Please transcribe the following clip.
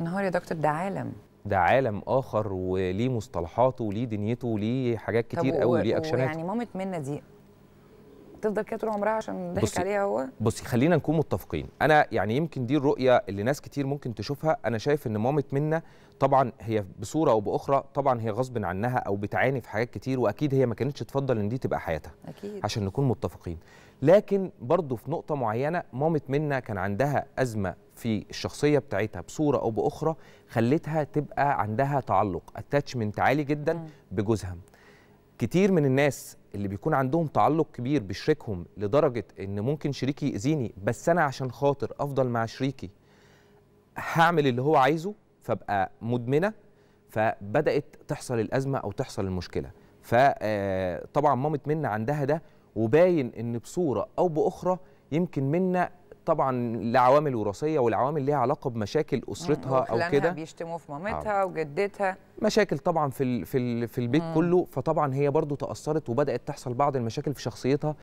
يا يا دكتور ده عالم ده عالم اخر وليه مصطلحاته وليه دنيته وليه حاجات كتير قوي وليه اكشنات يعني مامت منا دي تفضل كده طول عمرها عشان ضحك عليها هو بصي خلينا نكون متفقين انا يعني يمكن دي الرؤيه اللي ناس كتير ممكن تشوفها انا شايف ان مامه منا طبعا هي بصوره او باخرى طبعا هي غصب عنها او بتعاني في حاجات كتير واكيد هي ما كانتش تفضل ان دي تبقى حياتها أكيد. عشان نكون متفقين لكن برضه في نقطه معينه مامه منا كان عندها ازمه في الشخصيه بتاعتها بصوره او باخرى خلتها تبقى عندها تعلق اتاتشمنت عالي جدا بجوزها كتير من الناس اللي بيكون عندهم تعلق كبير بشريكهم لدرجه ان ممكن شريكي ياذيني بس انا عشان خاطر افضل مع شريكي هعمل اللي هو عايزه فابقى مدمنه فبدات تحصل الازمه او تحصل المشكله فطبعا آه، مامة منا عندها ده وباين ان بصوره او باخرى يمكن منا طبعا لعوامل وراثيه والعوامل ليها علاقه بمشاكل اسرتها او كده بيشتموا في مامتها وجدتها مشاكل طبعا في في في البيت مم. كله فطبعا هي برضو تاثرت وبدات تحصل بعض المشاكل في شخصيتها